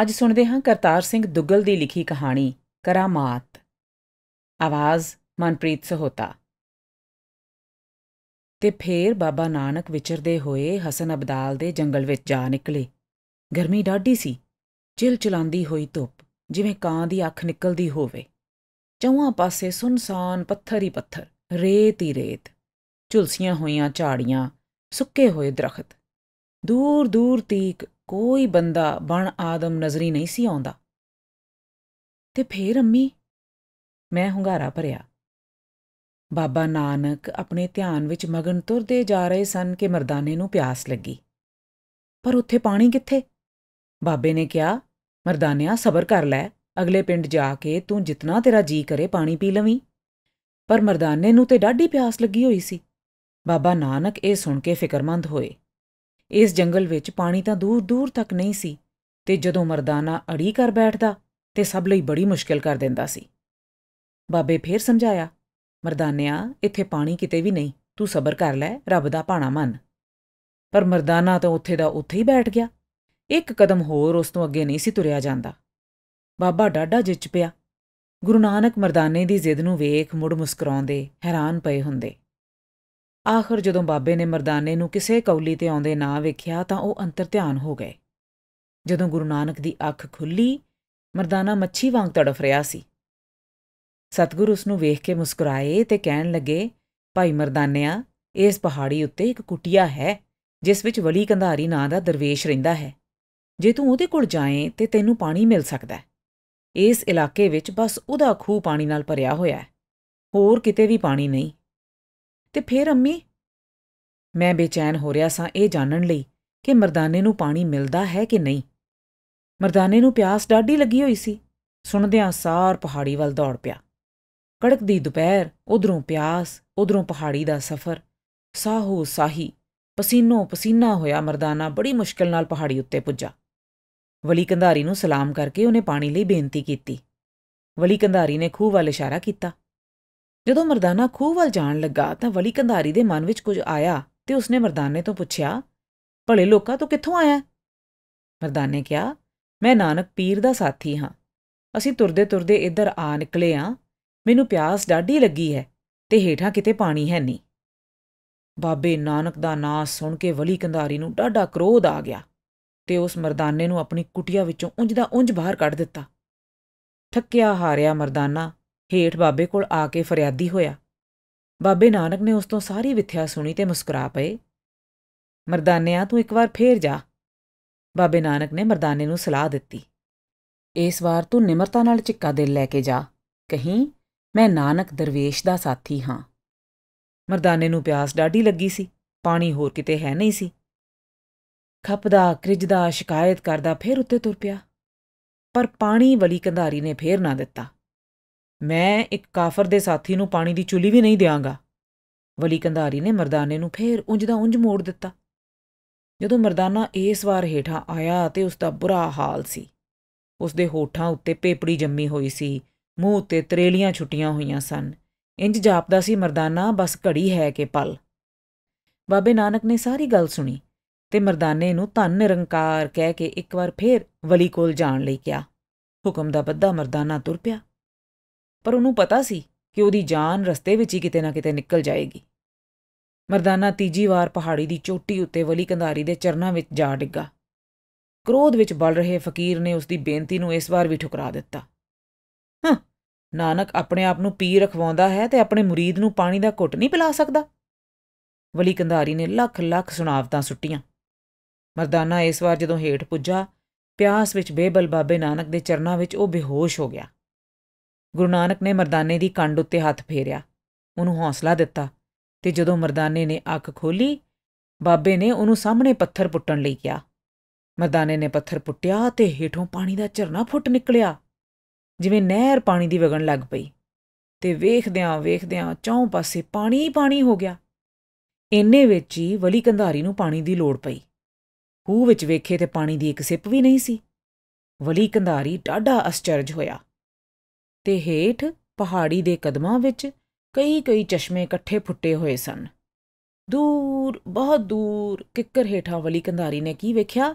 ਅੱਜ ਸੁਣਦੇ ਹਾਂ ਕਰਤਾਰ ਸਿੰਘ ਦੁੱਗਲ ਦੀ ਲਿਖੀ ਕਹਾਣੀ ਕਰਾਮਾਤ ਆਵਾਜ਼ ਮਨਪ੍ਰੀਤ ਸਹੋਤਾ ਤੇ ਫੇਰ ਬਾਬਾ ਨਾਨਕ ਵਿਚਰਦੇ ਹੋਏ ਹਸਨ ਅਬਦਾਲ ਦੇ ਜੰਗਲ ਵਿੱਚ ਜਾ ਨਿਕਲੇ ਗਰਮੀ ਡਾਢੀ ਸੀ ਚਿਲ ਚਲਾਂਦੀ ਹੋਈ ਧੁੱਪ ਜਿਵੇਂ ਕਾਂ ਦੀ ਅੱਖ ਨਿਕਲਦੀ ਹੋਵੇ ਚੌਹਾਂ ਪਾਸੇ ਸੁਨਸਾਨ ਪੱਥਰ ਹੀ ਪੱਥਰ ਰੇਤ ਹੀ ਰੇਤ ਝੁਲਸੀਆਂ ਹੋਈਆਂ ਝਾੜੀਆਂ ਸੁੱਕੇ ਹੋਏ ਦਰਖਤ ਦੂਰ ਦੂਰ ਤੀਕ ਕੋਈ ਬੰਦਾ ਬਣ ਆਦਮ ਨਜ਼ਰੀ ਨਹੀਂ ਸੀ ਆਉਂਦਾ ਤੇ ਫੇਰ ਅੰਮੀ ਮੈਂ ਹੁੰਗਾਰਾ ਭਰਿਆ ਬਾਬਾ ਨਾਨਕ ਆਪਣੇ ਧਿਆਨ ਵਿੱਚ ਮਗਨ ਤੁਰਦੇ ਜਾ ਰਹੇ ਸਨ ਕਿ ਮਰਦਾਨੇ ਨੂੰ ਪਿਆਸ ਲੱਗੀ ਪਰ ਉੱਥੇ ਪਾਣੀ ਕਿੱਥੇ ਬਾਬੇ ਨੇ ਕਿਹਾ ਮਰਦਾਨਿਆ ਸਬਰ ਕਰ ਲੈ ਅਗਲੇ ਪਿੰਡ ਜਾ ਕੇ ਤੂੰ ਜਿੰਨਾ ਤੇਰਾ ਜੀ ਕਰੇ ਪਾਣੀ ਪੀ ਲਵੀਂ ਪਰ ਮਰਦਾਨੇ ਨੂੰ ਤੇ ਡਾਢੀ ਪਿਆਸ ਲੱਗੀ ਹੋਈ ਸੀ ਬਾਬਾ ਨਾਨਕ ਇਹ ਸੁਣ ਕੇ ਫਿਕਰਮੰਦ ਹੋਏ ਇਸ ਜੰਗਲ ਵਿੱਚ ਪਾਣੀ ਤਾਂ ਦੂਰ-ਦੂਰ ਤੱਕ ਨਹੀਂ ਸੀ ਤੇ ਜਦੋਂ ਮਰਦਾਨਾ ਅੜੀ ਕਰ ਬੈਠਦਾ ਤੇ ਸਭ ਲਈ ਬੜੀ ਮੁਸ਼ਕਲ ਕਰ ਦਿੰਦਾ ਸੀ ਬਾਬੇ ਫੇਰ ਸਮਝਾਇਆ ਮਰਦਾਨਿਆ ਇੱਥੇ ਪਾਣੀ ਕਿਤੇ ਵੀ ਨਹੀਂ ਤੂੰ ਸਬਰ ਕਰ ਲੈ ਰੱਬ ਦਾ ਭਾਣਾ ਮੰਨ ਪਰ ਮਰਦਾਨਾ ਤਾਂ ਉੱਥੇ ਦਾ ਉੱਥੇ ਹੀ ਬੈਠ ਗਿਆ ਇੱਕ ਕਦਮ ਹੋਰ ਉਸ ਤੋਂ ਅੱਗੇ ਨਹੀਂ ਸੀ ਤੁਰਿਆ ਜਾਂਦਾ ਬਾਬਾ ਡਾਡਾ ਜਿੱਚ ਪਿਆ ਗੁਰੂ ਨਾਨਕ ਮਰਦਾਨੇ ਦੀ ਜ਼ਿੱਦ ਨੂੰ ਵੇਖ ਮੁੜ ਮੁਸਕਰਾਉਂਦੇ ਹੈਰਾਨ ਪਏ ਹੁੰਦੇ ਆਖਰ ਜਦੋਂ ਬਾਬੇ ਨੇ ਮਰਦਾਨੇ ਨੂੰ ਕਿਸੇ ਕੌਲੀ ਤੇ ਆਉਂਦੇ ਨਾ ਵੇਖਿਆ ਤਾਂ ਉਹ ਅੰਤਰ ਧਿਆਨ ਹੋ ਗਏ ਜਦੋਂ ਗੁਰੂ ਨਾਨਕ ਦੀ ਅੱਖ ਖੁੱਲੀ ਮਰਦਾਨਾ ਮੱਛੀ ਵਾਂਗ ਤੜਫ ਰਿਹਾ ਸੀ ਸਤਗੁਰੂ ਉਸ ਨੂੰ ਵੇਖ ਕੇ ਮੁਸਕਰਾਏ ਤੇ ਕਹਿਣ ਲੱਗੇ ਭਾਈ ਮਰਦਾਨਿਆ ਇਸ ਪਹਾੜੀ ਉੱਤੇ ਇੱਕ ਕੁਟਿਆ ਹੈ ਜਿਸ ਵਿੱਚ ਵਲੀ ਕੰਧਾਰੀ ਨਾਂ ਦਾ ਦਰਵੇਸ਼ ਰਹਿੰਦਾ ਹੈ ਜੇ ਤੂੰ ਉਹਦੇ ਕੋਲ ਜਾਏ ਤੇ ਤੈਨੂੰ ਪਾਣੀ ਮਿਲ ਸਕਦਾ ਹੈ ਇਸ ਇਲਾਕੇ ਵਿੱਚ ਬਸ ਉਹਦਾ ਖੂਹ ਪਾਣੀ ਨਾਲ ਭਰਿਆ ਹੋਇਆ ਹੈ ਹੋਰ ਕਿਤੇ ਵੀ ਪਾਣੀ ਨਹੀਂ ਤੇ ਫੇਰ ਅੰਮੀ ਮੈਂ ਬੇਚੈਨ ਹੋ ਰਿਹਾ ਸਾਂ ਇਹ ਜਾਣਨ ਲਈ ਕਿ ਮਰਦਾਨੇ ਨੂੰ ਪਾਣੀ ਮਿਲਦਾ ਹੈ ਕਿ ਨਹੀਂ ਮਰਦਾਨੇ ਨੂੰ ਪਿਆਸ ਡਾਢੀ ਲੱਗੀ ਹੋਈ ਸੀ ਸੁਣਦਿਆਂ ਸਾਰ ਪਹਾੜੀ ਵੱਲ ਦੌੜ ਪਿਆ ਕੜਕਦੀ ਦੁਪਹਿਰ ਉਧਰੋਂ ਪਿਆਸ ਉਧਰੋਂ ਪਹਾੜੀ ਦਾ ਸਫ਼ਰ ਸਾਹੋ ਸਾਹੀ ਪਸੀਨੋ ਪਸੀਨਾ ਹੋਇਆ ਮਰਦਾਨਾ ਬੜੀ ਮੁਸ਼ਕਲ ਨਾਲ ਪਹਾੜੀ ਉੱਤੇ ਪੁੱਜਾ ਵਲੀ ਕੰਧਾਰੀ ਨੂੰ ਸਲਾਮ ਕਰਕੇ ਉਹਨੇ ਪਾਣੀ ਲਈ ਬੇਨਤੀ ਕੀਤੀ ਵਲੀ ਕੰਧਾਰੀ ਨੇ ਖੂਹ ਵੱਲ ਇਸ਼ਾਰਾ ਕੀਤਾ ਜਦੋਂ ਮਰਦਾਨਾ ਖੂਹ ਵੱਲ ਜਾਣ ਲੱਗਾ ਤਾਂ ਵਲੀ ਕੰਧਾਰੀ ਦੇ ਮਨ ਵਿੱਚ ਕੁਝ ਆਇਆ ਤੇ ਉਸਨੇ ਮਰਦਾਨੇ ਤੋਂ ਪੁੱਛਿਆ ਭਲੇ ਲੋਕਾਂ ਤੋਂ ਕਿੱਥੋਂ ਆਇਆ ਮਰਦਾਨੇ ਕਿਹਾ ਮੈਂ ਨਾਨਕ ਪੀਰ ਦਾ ਸਾਥੀ ਹਾਂ ਅਸੀਂ ਤੁਰਦੇ ਤੁਰਦੇ ਇੱਧਰ ਆ ਨਿਕਲੇ ਆ ਮੈਨੂੰ ਪਿਆਸ ਡਾਢੀ ਲੱਗੀ ਹੈ ਤੇ ਹੀਠਾਂ ਕਿਤੇ ਪਾਣੀ ਹੈ ਨਹੀਂ ਬਾਬੇ ਨਾਨਕ ਦਾ ਨਾਮ ਸੁਣ ਕੇ ਵਲੀ ਕੰਧਾਰੀ ਨੂੰ ਡਾਢਾ ਕ੍ਰੋਧ ਆ ਗਿਆ ਤੇ ਉਸ ਮਰਦਾਨੇ ਨੂੰ ਆਪਣੀ ਕੁਟਿਆ ਵਿੱਚੋਂ ਉਂਝ ਦਾ ਉਂਝ ਬਾਹਰ ਕੱਢ ਦਿੱਤਾ ਥੱਕਿਆ ਹਾਰਿਆ ਮਰਦਾਨਾ ਹੇਠ ਬਾਬੇ ਕੋਲ ਆ ਕੇ ਫਰਿਆਦੀ ਹੋਇਆ ਬਾਬੇ ਨਾਨਕ ਨੇ ਉਸ ਤੋਂ ਸਾਰੀ ਵਿਥਿਆ ਸੁਣੀ ਤੇ ਮੁਸਕਰਾ ਪਏ ਮਰਦਾਨਿਆ ਤੂੰ ਇੱਕ ਵਾਰ ਫੇਰ ਜਾ ਬਾਬੇ ਨਾਨਕ ਨੇ ਮਰਦਾਨੇ ਨੂੰ ਸਲਾਹ ਦਿੱਤੀ ਇਸ ਵਾਰ ਤੂੰ ਨਿਮਰਤਾ ਨਾਲ ਚਿੱਕਾ ਦਿਲ ਲੈ ਕੇ ਜਾ ਕਹੀਂ ਮੈਂ ਨਾਨਕ ਦਰਵੇਸ਼ ਦਾ ਸਾਥੀ ਹਾਂ ਮਰਦਾਨੇ ਨੂੰ ਪਿਆਸ ਡਾਢੀ ਲੱਗੀ ਸੀ ਪਾਣੀ ਹੋਰ ਕਿਤੇ ਹੈ ਨਹੀਂ ਸੀ ਖਪਦਾ ਕ੍ਰਿਜਦਾ ਸ਼ਿਕਾਇਤ ਕਰਦਾ ਫੇਰ ਉੱਤੇ ਤੁਰ ਪਿਆ ਪਰ ਪਾਣੀ ਵਲੀ ਕੰਧਾਰੀ ਨੇ ਫੇਰ ਨਾ ਦਿੱਤਾ ਮੈਂ ਇੱਕ ਕਾਫਰ ਦੇ ਸਾਥੀ ਨੂੰ ਪਾਣੀ ਦੀ ਚੁਲੀ ਵੀ ਨਹੀਂ ਦਿਆਂਗਾ ਵਲੀ ਕੰਧਾਰੀ ਨੇ ਮਰਦਾਨੇ ਨੂੰ ਫੇਰ ਉਂਝ ਦਾ ਉਂਝ ਮੋੜ ਦਿੱਤਾ ਜਦੋਂ ਮਰਦਾਨਾ ਇਸ ਵਾਰ ਹੇਠਾਂ ਆਇਆ ਤੇ ਉਸ ਦਾ ਬੁਰਾ ਹਾਲ ਸੀ ਉਸ ਦੇ ਹੋਠਾਂ ਉੱਤੇ ਪੇਪੜੀ ਜੰਮੀ ਹੋਈ ਸੀ ਮੂੰਹ ਉੱਤੇ ਤਰੇਲੀਆਂ ਛੁੱਟੀਆਂ ਹੋਈਆਂ ਸਨ ਇੰਜ ਜਾਪਦਾ ਸੀ ਮਰਦਾਨਾ ਬਸ ਘੜੀ ਹੈ ਕਿ ਪਲ ਬਾਬੇ ਨਾਨਕ ਨੇ ਸਾਰੀ ਗੱਲ ਸੁਣੀ ਤੇ ਮਰਦਾਨੇ ਨੂੰ ਧੰਨ ਨਿਰੰਕਾਰ ਕਹਿ ਕੇ ਇੱਕ ਵਾਰ ਫੇਰ ਵਲੀ ਕੋਲ ਜਾਣ ਲਈ ਕਿਹਾ ਹੁਕਮ ਦਾ ਬੱਦਾ ਮਰਦਾਨਾ ਤੁਰ ਪਿਆ ਪਰ ਉਹਨੂੰ ਪਤਾ ਸੀ ਕਿ ਉਹਦੀ ਜਾਨ ਰਸਤੇ ਵਿੱਚ ਹੀ ਕਿਤੇ ਨਾ ਕਿਤੇ ਨਿਕਲ ਜਾਏਗੀ ਮਰਦਾਨਾ ਤੀਜੀ ਵਾਰ ਪਹਾੜੀ ਦੀ ਚੋਟੀ ਉੱਤੇ ਵਲੀ ਕੰਧਾਰੀ ਦੇ ਚਰਨਾਂ ਵਿੱਚ ਜਾ ਡਿੱਗਾ ਕ੍ਰੋਧ ਵਿੱਚ ਬਲ ਰਹੇ ਫਕੀਰ ਨੇ ਉਸ ਦੀ ਬੇਨਤੀ ਨੂੰ ਇਸ ਵਾਰ ਵੀ ਠੁਕਰਾ ਦਿੱਤਾ ਹਾਂ ਨਾਨਕ ਆਪਣੇ ਆਪ ਨੂੰ ਪੀ ਰਖਵਾਉਂਦਾ ਹੈ ਤੇ ਆਪਣੇ ਮੁਰੀਦ ਨੂੰ ਪਾਣੀ ਦਾ ਘੁੱਟ ਨਹੀਂ ਪਿਲਾ ਸਕਦਾ ਵਲੀ ਕੰਧਾਰੀ ਨੇ ਲੱਖ ਲੱਖ ਸੁਣਾਵਤਾਂ ਸੁੱਟੀਆਂ ਮਰਦਾਨਾ ਇਸ ਵਾਰ ਜਦੋਂ ਹੇਠ ਪੁੱਜਾ ਪਿਆਸ ਵਿੱਚ ਬੇਬਲ ਬਾਬੇ ਨਾਨਕ ਦੇ ਚਰਨਾਂ ਵਿੱਚ ਉਹ ਬੇਹੋਸ਼ ਹੋ ਗਿਆ ਗੁਰੂ ਨਾਨਕ ਨੇ ਮਰਦਾਨੇ ਦੀ ਕੰਡ ਉੱਤੇ ਹੱਥ ਫੇਰਿਆ ਉਹਨੂੰ ਹੌਸਲਾ ਦਿੱਤਾ ਤੇ ਜਦੋਂ ਮਰਦਾਨੇ ਨੇ ਅੱਖ ਖੋਲੀ ਬਾਬੇ ਨੇ ਉਹਨੂੰ ਸਾਹਮਣੇ ਪੱਥਰ ਪੁੱਟਣ ਲਈ ਕਿਹਾ ਮਰਦਾਨੇ ਨੇ ਪੱਥਰ ਪੁੱਟਿਆ ਤੇ ਹੇਠੋਂ ਪਾਣੀ ਦਾ ਝਰਨਾ ਫੁੱਟ ਨਿਕਲਿਆ ਜਿਵੇਂ ਨਹਿਰ ਪਾਣੀ ਦੀ ਵਗਣ ਲੱਗ ਪਈ ਤੇ ਵੇਖਦਿਆਂ ਵੇਖਦਿਆਂ ਚੌਂ ਪਾਸੇ ਪਾਣੀ ਹੀ ਪਾਣੀ ਹੋ ਗਿਆ ਇੰਨੇ ਵਿੱਚ ਹੀ ਵਲੀ ਕੰਧਾਰੀ ਨੂੰ ਪਾਣੀ ਦੀ ਲੋੜ ਪਈ ਖੂਹ ਵਿੱਚ ਵੇਖੇ ਤੇ ਪਾਣੀ ਦੀ ਇੱਕ ਸਿੱਪ ਵੀ ਨਹੀਂ ਸੀ ਵਲੀ ਕੰਧਾਰੀ ਡਾਢਾ ਅਸਚਰਜ ਹੋਇਆ ਤੇ ਹੇਠ ਪਹਾੜੀ ਦੇ ਕਦਮਾਂ ਵਿੱਚ ਕਈ-ਕਈ ਚਸ਼ਮੇ ਇਕੱਠੇ ਫੁੱਟੇ ਹੋਏ ਸਨ ਦੂਰ ਬਹੁਤ ਦੂਰ ਕਿੱਕਰ ਹੇਠਾਂ ਵਾਲੀ ਕੰਧਾਰੀ ਨੇ ਕੀ ਵੇਖਿਆ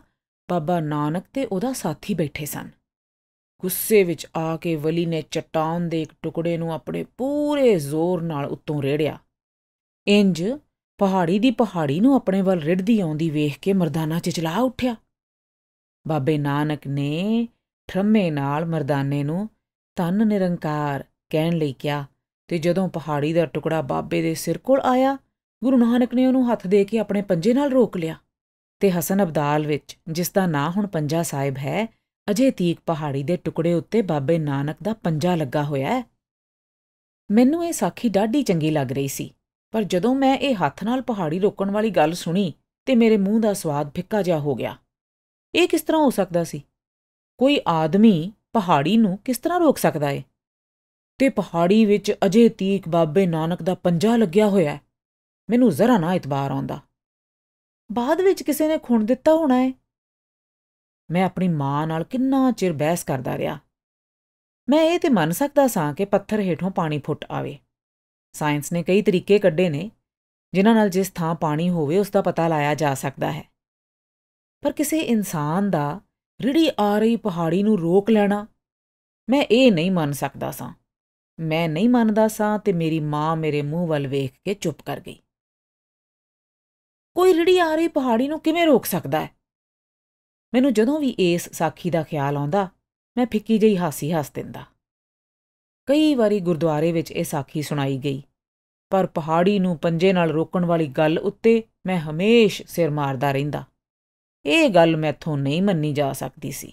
ਬਾਬਾ ਨਾਨਕ ਤੇ ਉਹਦਾ ਸਾਥੀ ਬੈਠੇ ਸਨ ਗੁੱਸੇ ਵਿੱਚ ਆ ਕੇ ਵਲੀ ਨੇ ਚਟਾਨ ਦੇ ਇੱਕ ਟੁਕੜੇ ਨੂੰ ਆਪਣੇ ਪੂਰੇ ਜ਼ੋਰ ਨਾਲ ਉੱਤੋਂ ਰੇੜਿਆ ਇੰਜ ਪਹਾੜੀ ਦੀ ਪਹਾੜੀ ਨੂੰ ਆਪਣੇ ਵੱਲ ਰਿੜਦੀ ਆਉਂਦੀ ਵੇਖ ਕੇ ਮਰਦਾਨਾ ਚਿਚਲਾ ਉੱਠਿਆ ਬਾਬੇ ਨਾਨਕ ਨੇ ਠਰਮੇ ਨਾਲ ਮਰਦਾਨੇ ਨੂੰ ਤਨ ਨਿਰੰਕਾਰ ਕਹਿਣ ਲਈ ਕਿਹਾ ਤੇ ਜਦੋਂ ਪਹਾੜੀ ਦਾ ਟੁਕੜਾ ਬਾਬੇ ਦੇ ਸਿਰ ਕੋਲ ਆਇਆ ਗੁਰੂ ਨਾਨਕ ਨੇ ਉਹਨੂੰ ਹੱਥ ਦੇ ਕੇ ਆਪਣੇ ਪੰਜੇ ਨਾਲ ਰੋਕ ਲਿਆ ਤੇ ਹਸਨ ਅਬਦਾਲ ਵਿੱਚ ਜਿਸ ਦਾ ਨਾਂ ਹੁਣ ਪੰਜਾ ਸਾਹਿਬ ਹੈ ਅਜੇ ਤੀਕ ਪਹਾੜੀ ਦੇ ਟੁਕੜੇ ਉੱਤੇ ਬਾਬੇ ਨਾਨਕ ਦਾ ਪੰਜਾ ਲੱਗਾ ਹੋਇਆ ਹੈ ਮੈਨੂੰ ਇਹ ਸਾਖੀ ਡਾਢੀ ਚੰਗੀ ਲੱਗ ਰਹੀ ਸੀ ਪਰ ਜਦੋਂ ਮੈਂ ਇਹ ਹੱਥ ਨਾਲ ਪਹਾੜੀ ਰੋਕਣ ਵਾਲੀ ਗੱਲ ਸੁਣੀ ਤੇ ਮੇਰੇ ਮੂੰਹ ਦਾ ਸਵਾਦ ਫਿੱਕਾ ਜਿਹਾ ਹੋ ਗਿਆ ਇਹ ਕਿਸ ਤਰ੍ਹਾਂ ਹੋ ਸਕਦਾ ਸੀ ਕੋਈ ਆਦਮੀ ਪਹਾੜੀ ਨੂੰ ਕਿਸ ਤਰ੍ਹਾਂ ਰੋਕ ਸਕਦਾ ਏ ਤੇ ਪਹਾੜੀ ਵਿੱਚ ਅਜੇ ਤੀਕ ਬਾਬੇ ਨਾਨਕ ਦਾ ਪੰਜਾ ਲੱਗਿਆ ਹੋਇਆ ਮੈਨੂੰ ਜ਼ਰਾ ਨਾ ਇਤਬਾਰ ਆਉਂਦਾ ਬਾਅਦ ਵਿੱਚ ਕਿਸੇ ਨੇ ਖੁੰਡ ਦਿੱਤਾ ਹੋਣਾ ਏ ਮੈਂ ਆਪਣੀ ਮਾਂ ਨਾਲ ਕਿੰਨਾ ਚਿਰ ਬਹਿਸ ਕਰਦਾ ਰਿਹਾ ਮੈਂ ਇਹ ਤੇ ਮੰਨ ਸਕਦਾ ਸਾਂ ਕਿ ਪੱਥਰ ਹੇਠੋਂ ਪਾਣੀ ਫੁੱਟ ਆਵੇ ਸਾਇੰਸ ਨੇ ਕਈ ਤਰੀਕੇ ਕੱਢੇ ਨੇ ਜਿਨ੍ਹਾਂ ਨਾਲ ਜਿਸ ਥਾਂ ਪਾਣੀ ਹੋਵੇ ਉਸ ਦਾ ਪਤਾ ਲਾਇਆ ਜਾ ਸਕਦਾ ਹੈ ਪਰ ਕਿਸੇ ਇਨਸਾਨ ਦਾ ਰਿੜੀ ਆ ਰਹੀ ਪਹਾੜੀ ਨੂੰ ਰੋਕ ਲੈਣਾ ਮੈਂ ਇਹ ਨਹੀਂ ਮੰਨ ਸਕਦਾ ਸਾਂ ਮੈਂ ਨਹੀਂ ਮੰਨਦਾ ਸਾਂ ਤੇ ਮੇਰੀ ਮਾਂ ਮੇਰੇ ਮੂੰਹ ਵੱਲ ਵੇਖ ਕੇ ਚੁੱਪ ਕਰ ਗਈ ਕੋਈ ਰਿੜੀ ਆ ਰਹੀ ਪਹਾੜੀ ਨੂੰ ਕਿਵੇਂ ਰੋਕ ਸਕਦਾ ਹੈ ਮੈਨੂੰ ਜਦੋਂ ਵੀ ਇਸ ਸਾਖੀ ਦਾ ਖਿਆਲ ਆਉਂਦਾ ਮੈਂ ਫਿੱਕੀ ਜਿਹੀ ਹਾਸੀ ਹੱਸ ਦਿੰਦਾ ਕਈ ਵਾਰੀ ਗੁਰਦੁਆਰੇ ਵਿੱਚ ਇਹ ਸਾਖੀ ਸੁਣਾਈ ਗਈ ਪਰ ਪਹਾੜੀ ਨੂੰ ਪੰਜੇ ਨਾਲ ਰੋਕਣ ਵਾਲੀ ਗੱਲ ਉੱਤੇ ਮੈਂ ਹਮੇਸ਼ ਸਿਰ ਮਾਰਦਾ ਰਹਿੰਦਾ ਇਹ ਗੱਲ ਮੈਥੋਂ ਨਹੀਂ ਮੰਨੀ ਜਾ ਸਕਦੀ ਸੀ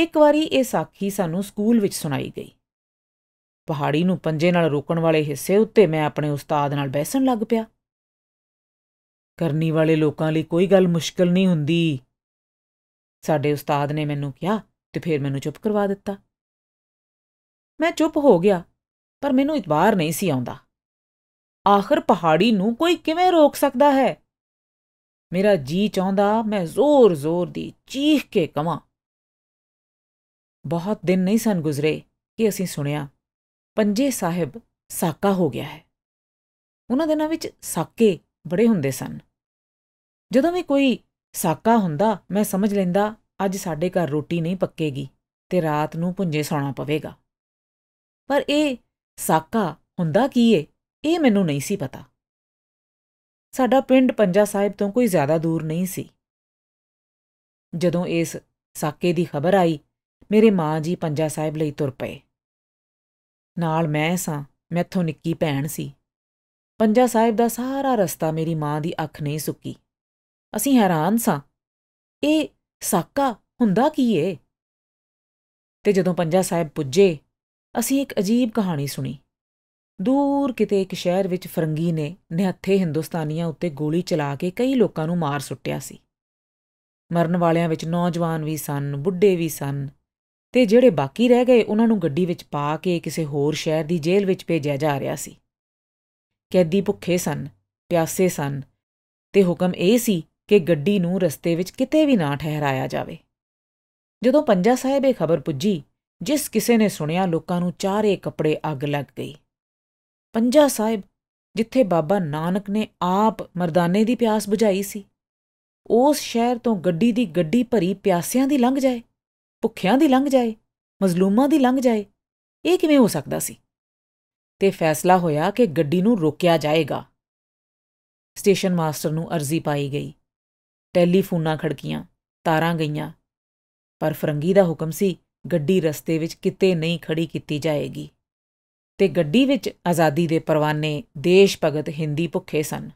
ਇੱਕ ਵਾਰੀ ਇਹ ਸਾਖੀ ਸਾਨੂੰ ਸਕੂਲ ਵਿੱਚ ਸੁਣਾਈ ਗਈ ਪਹਾੜੀ ਨੂੰ ਪੰਜੇ ਨਾਲ ਰੋਕਣ ਵਾਲੇ ਹਿੱਸੇ ਉੱਤੇ ਮੈਂ ਆਪਣੇ ਉਸਤਾਦ ਨਾਲ ਬੈਸਣ ਲੱਗ ਪਿਆ ਕਰਨੀ ਵਾਲੇ ਲੋਕਾਂ ਲਈ ਕੋਈ ਗੱਲ ਮੁਸ਼ਕਲ ਨਹੀਂ ਹੁੰਦੀ ਸਾਡੇ ਉਸਤਾਦ ਨੇ ਮੈਨੂੰ ਕਿਹਾ ਤੇ ਫਿਰ ਮੈਨੂੰ ਚੁੱਪ ਕਰਵਾ ਦਿੱਤਾ ਮੈਂ ਚੁੱਪ ਹੋ ਗਿਆ ਪਰ ਮੈਨੂੰ ਇਤਬਾਰ ਨਹੀਂ ਸੀ ਆਉਂਦਾ ਆਖਰ ਪਹਾੜੀ ਨੂੰ ਕੋਈ ਕਿਵੇਂ ਰੋਕ ਸਕਦਾ ਹੈ ਮੇਰਾ ਜੀ ਚਾਹੁੰਦਾ ਮੈਂ ਜ਼ੋਰ-ਜ਼ੋਰ ਦੀ ਚੀਖ ਕੇ ਕਵਾਂ ਬਹੁਤ ਦਿਨ ਨਹੀਂ ਸਨ ਗੁਜ਼ਰੇ ਕਿ ਅਸੀਂ ਸੁਣਿਆ ਪੰਜੇ ਸਾਹਿਬ ਸਾਕਾ ਹੋ ਗਿਆ ਹੈ ਉਹਨਾਂ ਦਿਨਾਂ ਵਿੱਚ ਸਾਕੇ ਬੜੇ ਹੁੰਦੇ ਸਨ ਜਦੋਂ ਵੀ ਕੋਈ ਸਾਕਾ ਹੁੰਦਾ ਮੈਂ ਸਮਝ ਲੈਂਦਾ ਅੱਜ ਸਾਡੇ ਘਰ ਰੋਟੀ ਨਹੀਂ ਪੱਕੇਗੀ ਤੇ ਰਾਤ ਨੂੰ ਪੁੰਜੇ ਸੌਣਾ ਪਵੇਗਾ ਪਰ ਇਹ ਸਾਕਾ ਹੁੰਦਾ ਕੀ ਏ ਇਹ ਮੈਨੂੰ ਨਹੀਂ ਸੀ ਪਤਾ ਸਾਡਾ ਪਿੰਡ ਪੰਜਾ ਸਾਹਿਬ ਤੋਂ ਕੋਈ ਜ਼ਿਆਦਾ ਦੂਰ ਨਹੀਂ ਸੀ ਜਦੋਂ ਇਸ ਸਾਕੇ ਦੀ ਖਬਰ ਆਈ ਮੇਰੇ ਮਾਂ ਜੀ ਪੰਜਾ ਸਾਹਿਬ ਲਈ ਤੁਰ ਪਏ ਨਾਲ ਮੈਂ ਸਾਂ ਮੈਥੋਂ ਨਿੱਕੀ ਭੈਣ ਸੀ ਪੰਜਾ ਸਾਹਿਬ ਦਾ ਸਾਰਾ ਰਸਤਾ ਮੇਰੀ ਮਾਂ ਦੀ ਅੱਖ ਨਹੀਂ ਸੁੱਕੀ ਅਸੀਂ ਹੈਰਾਨ ਸਾਂ ਇਹ ਸਾਕਾ ਹੁੰਦਾ ਕੀ ਏ ਤੇ ਜਦੋਂ ਪੰਜਾ ਸਾਹਿਬ ਪੁੱਜੇ ਅਸੀਂ ਇੱਕ ਅਜੀਬ ਕਹਾਣੀ ਸੁਣੀ ਦੂਰ ਕਿਤੇ ਇੱਕ ਸ਼ਹਿਰ ਵਿੱਚ ਫਰੰਗੀ ਨੇ ਨਿਹੱਥੇ ਹਿੰਦੁਸਤਾਨੀਆਂ ਉੱਤੇ ਗੋਲੀ ਚਲਾ ਕੇ ਕਈ ਲੋਕਾਂ ਨੂੰ ਮਾਰ ਸੁੱਟਿਆ ਸੀ ਮਰਨ ਵਾਲਿਆਂ ਵਿੱਚ ਨੌਜਵਾਨ ਵੀ ਸਨ ਬੁੱਢੇ ਵੀ ਸਨ ਤੇ ਜਿਹੜੇ ਬਾਕੀ ਰਹਿ ਗਏ ਉਹਨਾਂ ਨੂੰ ਗੱਡੀ ਵਿੱਚ ਪਾ ਕੇ ਕਿਸੇ ਹੋਰ ਸ਼ਹਿਰ ਦੀ ਜੇਲ੍ਹ ਵਿੱਚ ਭੇਜਿਆ ਜਾ ਰਿਹਾ ਸੀ ਕੈਦੀ ਭੁੱਖੇ ਸਨ ਪਿਆਸੇ ਸਨ ਤੇ ਹੁਕਮ ਇਹ ਸੀ ਕਿ ਗੱਡੀ ਨੂੰ ਰਸਤੇ ਵਿੱਚ ਕਿਤੇ ਵੀ ਨਾ ਠਹਿਰਾਇਆ ਜਾਵੇ ਜਦੋਂ ਪੰਜਾ ਸਾਹਿਬੇ ਖਬਰ ਪੁੱਜੀ ਜਿਸ ਕਿਸੇ ਨੇ ਸੁਣਿਆ ਲੋਕਾਂ ਨੂੰ ਚਾਰੇ ਕੱਪੜੇ ਅੱਗ ਲੱਗ ਗਈ ਪੰਜਾ ਸਾਹਿਬ ਜਿੱਥੇ ਬਾਬਾ ਨਾਨਕ ਨੇ ਆਪ ਮਰਦਾਨੇ ਦੀ ਪਿਆਸ ਬੁਝਾਈ ਸੀ ਉਸ ਸ਼ਹਿਰ ਤੋਂ ਗੱਡੀ ਦੀ ਗੱਡੀ ਭਰੀ ਪਿਆਸਿਆਂ ਦੀ ਲੰਘ ਜਾਏ ਭੁੱਖਿਆਂ ਦੀ ਲੰਘ ਜਾਏ ਮਜ਼ਲੂਮਾਂ ਦੀ ਲੰਘ ਜਾਏ ਇਹ ਕਿਵੇਂ ਹੋ ਸਕਦਾ ਸੀ ਤੇ ਫੈਸਲਾ ਹੋਇਆ ਕਿ ਗੱਡੀ ਨੂੰ ਰੋਕਿਆ ਜਾਏਗਾ ਸਟੇਸ਼ਨ ਮਾਸਟਰ ਨੂੰ ਅਰਜ਼ੀ ਪਾਈ ਗਈ ਟੈਲੀਫੋਨਾਂ ਖੜਕੀਆਂ ਤਾਰਾਂ ਗਈਆਂ ਪਰ ਫਰੰਗੀ ਦਾ ਹੁਕਮ ਸੀ ਗੱਡੀ ਰਸਤੇ ਵਿੱਚ ਕਿਤੇ ਨਹੀਂ ਖੜੀ ਕੀਤੀ ਜਾਏਗੀ ਤੇ ਗੱਡੀ ਵਿੱਚ ਆਜ਼ਾਦੀ ਦੇ ਪਰਵਾਨੇ ਦੇਸ਼ ਭਗਤ ਹਿੰਦੀ ਭੁੱਖੇ ਸਨ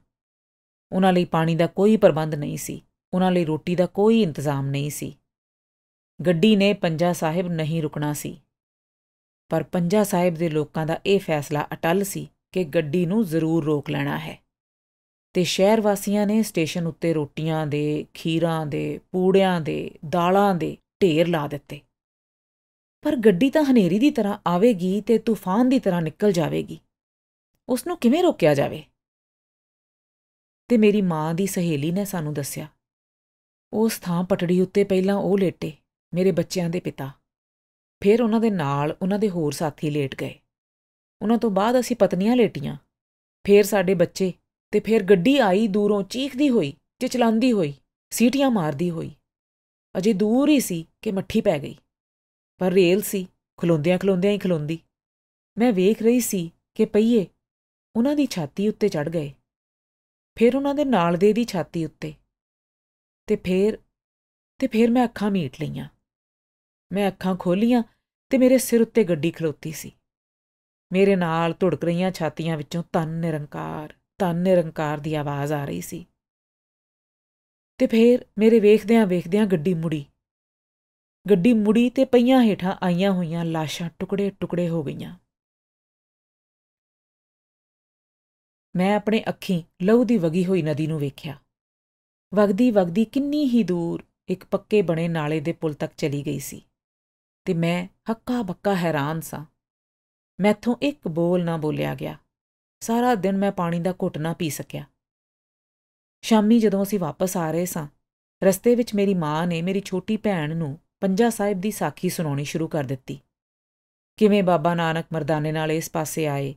ਉਹਨਾਂ ਲਈ ਪਾਣੀ ਦਾ ਕੋਈ ਪ੍ਰਬੰਧ ਨਹੀਂ ਸੀ ਉਹਨਾਂ ਲਈ ਰੋਟੀ ਦਾ ਕੋਈ ਇੰਤਜ਼ਾਮ ਨਹੀਂ ਸੀ ਗੱਡੀ ਨੇ ਪੰਜਾ ਸਾਹਿਬ ਨਹੀਂ ਰੁਕਣਾ ਸੀ ਪਰ ਪੰਜਾ ਸਾਹਿਬ ਦੇ ਲੋਕਾਂ ਦਾ ਇਹ ਫੈਸਲਾ ਅਟਲ ਸੀ ਕਿ ਗੱਡੀ ਨੂੰ ਜ਼ਰੂਰ ਰੋਕ ਲੈਣਾ ਹੈ ਤੇ ਸ਼ਹਿਰ ਵਾਸੀਆਂ ਨੇ ਸਟੇਸ਼ਨ ਉੱਤੇ ਰੋਟੀਆਂ ਦੇ ਖੀਰਾਂ ਦੇ ਪੂੜਿਆਂ ਦੇ ਦਾਲਾਂ ਦੇ ਢੇਰ ਲਾ ਦਿੱਤੇ ਪਰ ਗੱਡੀ ਤਾਂ ਹਨੇਰੀ ਦੀ ਤਰ੍ਹਾਂ ਆਵੇਗੀ ਤੇ ਤੂਫਾਨ ਦੀ ਤਰ੍ਹਾਂ ਨਿਕਲ ਜਾਵੇਗੀ ਉਸ ਨੂੰ ਕਿਵੇਂ ਰੋਕਿਆ ਜਾਵੇ ਤੇ ਮੇਰੀ ਮਾਂ ਦੀ ਸਹੇਲੀ ਨੇ ਸਾਨੂੰ ਦੱਸਿਆ ਉਸ ਥਾਂ ਪਟੜੀ ਉੱਤੇ ਪਹਿਲਾਂ ਉਹ ਲੇਟੇ ਮੇਰੇ ਬੱਚਿਆਂ ਦੇ ਪਿਤਾ ਫਿਰ ਉਹਨਾਂ ਦੇ ਨਾਲ ਉਹਨਾਂ ਦੇ ਹੋਰ ਸਾਥੀ ਲੇਟ ਗਏ ਉਹਨਾਂ ਤੋਂ ਬਾਅਦ ਅਸੀਂ ਪਤਨੀਆਂ ਲੇਟੀਆਂ ਫਿਰ ਸਾਡੇ ਬੱਚੇ ਤੇ ਫਿਰ ਗੱਡੀ ਆਈ ਦੂਰੋਂ ਚੀਖਦੀ ਹੋਈ ਚਿਚਲਾਉਂਦੀ ਹੋਈ ਸੀਟੀਆਂ ਮਾਰਦੀ ਹੋਈ ਅਜੇ ਦੂਰ ਹੀ ਸੀ ਕਿ ਮੱਠੀ ਪੈ ਗਈ ਪਰ ਰੇਲ ਸੀ ਖਲੋਂਦਿਆਂ ਖਲੋਂਦਿਆਂ ਹੀ ਖਲੋਂਦੀ ਮੈਂ ਵੇਖ ਰਹੀ ਸੀ ਕਿ ਪਈਏ ਉਹਨਾਂ ਦੀ ਛਾਤੀ ਉੱਤੇ ਚੜ ਗਏ ਫਿਰ ਉਹਨਾਂ ਦੇ ਨਾਲ ਦੇ ਦੀ ਛਾਤੀ ਉੱਤੇ ਤੇ ਫਿਰ ਤੇ ਫਿਰ ਮੈਂ ਅੱਖਾਂ ਮੀਟ ਲਈਆਂ ਮੈਂ ਅੱਖਾਂ ਖੋਲੀਆਂ ਤੇ ਮੇਰੇ ਸਿਰ ਉੱਤੇ ਗੱਡੀ ਖਲੋਤੀ ਸੀ ਮੇਰੇ ਨਾਲ ਧੁੜਕ ਰਹੀਆਂ ਛਾਤੀਆਂ ਵਿੱਚੋਂ ਤਨ ਨਿਰੰਕਾਰ ਤਨ ਨਿਰੰਕਾਰ ਦੀ ਆਵਾਜ਼ ਆ ਰਹੀ ਸੀ ਤੇ ਫਿਰ ਮੇਰੇ ਵੇਖਦਿਆਂ ਵੇਖਦਿਆਂ ਗੱਡੀ ਮੁੜੀ ਗੱਡੀ ਮੁੜੀ ਤੇ ਪਈਆਂ ਹੇਠਾਂ ਆਈਆਂ ਹੋਈਆਂ ਲਾਸ਼ਾਂ ਟੁਕੜੇ-ਟੁਕੜੇ ਹੋ ਗਈਆਂ ਮੈਂ ਆਪਣੇ ਅੱਖੀਂ ਲਹੂ ਦੀ ਵਗੀ ਹੋਈ ਨਦੀ ਨੂੰ ਵੇਖਿਆ ਵਗਦੀ ਵਗਦੀ ਕਿੰਨੀ ਹੀ ਦੂਰ ਇੱਕ ਪੱਕੇ ਬਣੇ ਨਾਲੇ ਦੇ ਪੁਲ ਤੱਕ ਚਲੀ ਗਈ ਸੀ ਤੇ ਮੈਂ ਹੱਕਾ ਬੱਕਾ ਹੈਰਾਨ ਸਾਂ ਮੈਥੋਂ ਇੱਕ ਬੋਲ ਨਾ ਬੋਲਿਆ ਗਿਆ ਸਾਰਾ ਦਿਨ ਮੈਂ ਪਾਣੀ ਦਾ ਘੁੱਟ ਨਾ ਪੀ ਸਕਿਆ ਸ਼ਾਮੀ ਜਦੋਂ ਅਸੀਂ ਵਾਪਸ ਆ ਰਹੇ ਸਾਂ ਰਸਤੇ ਵਿੱਚ ਮੇਰੀ ਮਾਂ ਨੇ ਮੇਰੀ ਛੋਟੀ ਭੈਣ ਨੂੰ ਪੰਜਾ ਸਾਹਿਬ ਦੀ ਸਾਖੀ ਸੁਣਾਉਣੀ ਸ਼ੁਰੂ ਕਰ ਦਿੱਤੀ ਕਿਵੇਂ ਬਾਬਾ ਨਾਨਕ ਮਰਦਾਨੇ ਨਾਲ ਇਸ ਪਾਸੇ ਆਏ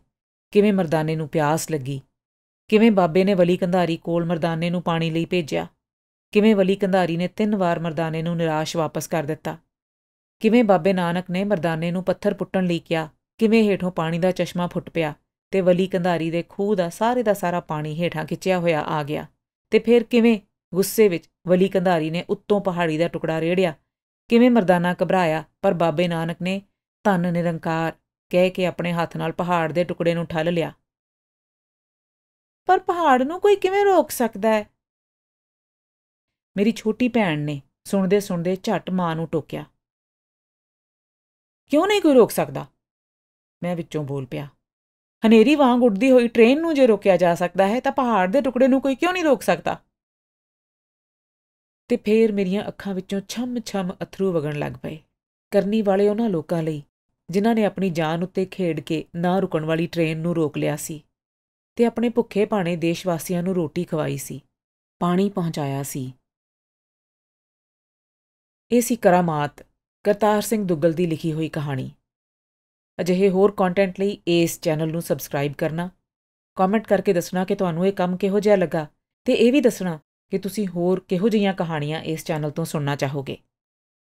ਕਿਵੇਂ ਮਰਦਾਨੇ ਨੂੰ ਪਿਆਸ ਲੱਗੀ ਕਿਵੇਂ ਬਾਬੇ ਨੇ ਵਲੀ ਕੰਧਾਰੀ ਕੋਲ ਮਰਦਾਨੇ ਨੂੰ ਪਾਣੀ ਲਈ ਭੇਜਿਆ ਕਿਵੇਂ ਵਲੀ ਕੰਧਾਰੀ ਨੇ ਤਿੰਨ ਵਾਰ ਮਰਦਾਨੇ ਨੂੰ ਨਿਰਾਸ਼ ਵਾਪਸ ਕਰ ਦਿੱਤਾ ਕਿਵੇਂ ਬਾਬੇ ਨਾਨਕ ਨੇ ਮਰਦਾਨੇ ਨੂੰ ਪੱਥਰ ਪੁੱਟਣ ਲਈ ਕਿਹਾ ਕਿਵੇਂ ਹੇਠੋਂ ਪਾਣੀ ਦਾ ਚਸ਼ਮਾ ਫੁੱਟ ਪਿਆ ਤੇ ਵਲੀ ਕੰਧਾਰੀ ਦੇ ਖੂਹ ਦਾ ਸਾਰੇ ਦਾ ਸਾਰਾ ਪਾਣੀ ਹੇਠਾਂ ਖਿੱਚਿਆ ਹੋਇਆ ਆ ਗਿਆ ਤੇ ਫਿਰ ਕਿਵੇਂ ਗੁੱਸੇ ਵਿੱਚ ਵਲੀ ਕੰਧਾਰੀ ਨੇ ਉੱਤੋਂ ਪਹਾੜੀ ਦਾ ਟੁਕੜਾ ਰੇੜਿਆ ਕਿਵੇਂ ਮਰਦਾਨਾ ਘਬਰਾਇਆ ਪਰ ਬਾਬੇ ਨਾਨਕ ਨੇ ਧੰਨ ਨਿਰੰਕਾਰ ਕਹਿ ਕੇ ਆਪਣੇ ਹੱਥ ਨਾਲ ਪਹਾੜ ਦੇ ਟੁਕੜੇ ਨੂੰ ਠੱਲ ਲਿਆ ਪਰ ਪਹਾੜ ਨੂੰ ਕੋਈ ਕਿਵੇਂ ਰੋਕ ਸਕਦਾ ਹੈ ਮੇਰੀ ਛੋਟੀ ਭੈਣ ਨੇ ਸੁਣਦੇ ਸੁਣਦੇ ਝਟ ਮਾਂ ਨੂੰ ਟੋਕਿਆ ਕਿਉਂ ਨਹੀਂ ਕੋਈ ਰੋਕ ਸਕਦਾ ਮੈਂ ਵਿੱਚੋਂ ਬੋਲ ਪਿਆ ਹਨੇਰੀ ਵਾਂਗ ਉੱਡਦੀ ਹੋਈ ਟ੍ਰੇਨ ਨੂੰ ਜੇ ਰੋਕਿਆ ਜਾ ਸਕਦਾ ਹੈ ਤਾਂ ਪਹਾੜ ਦੇ ਟੁਕੜੇ ਨੂੰ ਕੋਈ ਕਿਉਂ ਨਹੀਂ ਰੋਕ ਸਕਦਾ ਤੇ ਫੇਰ ਮੇਰੀਆਂ ਅੱਖਾਂ ਵਿੱਚੋਂ ਛਮ-ਛਮ ਅਥਰੂ ਵਗਣ ਲੱਗ ਪਏ ਕਰਨੀ ਵਾਲੇ ਉਹਨਾਂ ਲੋਕਾਂ ਲਈ ਜਿਨ੍ਹਾਂ ਨੇ ਆਪਣੀ ਜਾਨ ਉੱਤੇ ਖੇਡ ਕੇ ਨਾ ਰੁਕਣ ਵਾਲੀ ਟ੍ਰੇਨ ਨੂੰ ਰੋਕ ਲਿਆ ਸੀ ਤੇ ਆਪਣੇ ਭੁੱਖੇ ਭਾਣੇ ਦੇਸ਼ ਵਾਸੀਆਂ ਨੂੰ ਰੋਟੀ ਖਵਾਈ ਸੀ ਪਾਣੀ ਪਹੁੰਚਾਇਆ ਸੀ ਇਹ ਸੀ ਕਰਾਮਾਤ ਕਰਤਾਰ ਸਿੰਘ ਦੁੱਗਲ ਦੀ ਲਿਖੀ ਹੋਈ ਕਹਾਣੀ ਅਜਿਹੇ ਹੋਰ ਕੰਟੈਂਟ ਲਈ ਇਸ ਚੈਨਲ ਨੂੰ ਸਬਸਕ੍ਰਾਈਬ ਕਰਨਾ ਕਮੈਂਟ ਕਰਕੇ ਦੱਸਣਾ ਕਿ ਤੁਹਾਨੂੰ ਇਹ ਕੰਮ ਕਿਹੋ ਜਿਹਾ ਲੱਗਾ ਤੇ ਇਹ ਵੀ ਦੱਸਣਾ ਕਿ ਤੁਸੀਂ ਹੋਰ ਕਿਹੋ ਜਿਹੀਆਂ ਕਹਾਣੀਆਂ ਇਸ ਚੈਨਲ ਤੋਂ ਸੁਣਨਾ ਚਾਹੋਗੇ